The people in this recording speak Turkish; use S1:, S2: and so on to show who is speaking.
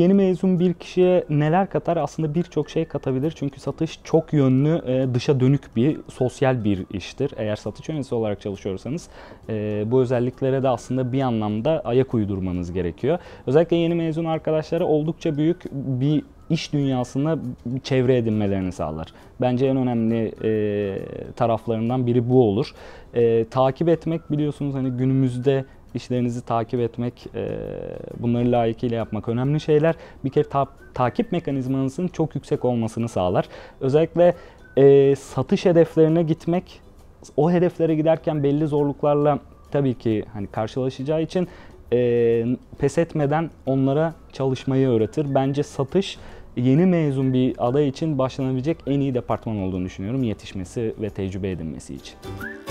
S1: Yeni mezun bir kişiye neler katar? Aslında birçok şey katabilir. Çünkü satış çok yönlü, e, dışa dönük bir sosyal bir iştir. Eğer satış yöneticisi olarak çalışıyorsanız e, bu özelliklere de aslında bir anlamda ayak uydurmanız gerekiyor. Özellikle yeni mezun arkadaşlara oldukça büyük bir iş dünyasında çevre edinmelerini sağlar. Bence en önemli e, taraflarından biri bu olur. E, takip etmek biliyorsunuz hani günümüzde işlerinizi takip etmek, e, bunları layıkıyla yapmak önemli şeyler. Bir kere ta takip mekanizmanızın çok yüksek olmasını sağlar. Özellikle e, satış hedeflerine gitmek, o hedeflere giderken belli zorluklarla tabii ki hani karşılaşacağı için e, pes etmeden onlara çalışmayı öğretir. Bence satış yeni mezun bir aday için başlanabilecek en iyi departman olduğunu düşünüyorum yetişmesi ve tecrübe edinmesi için.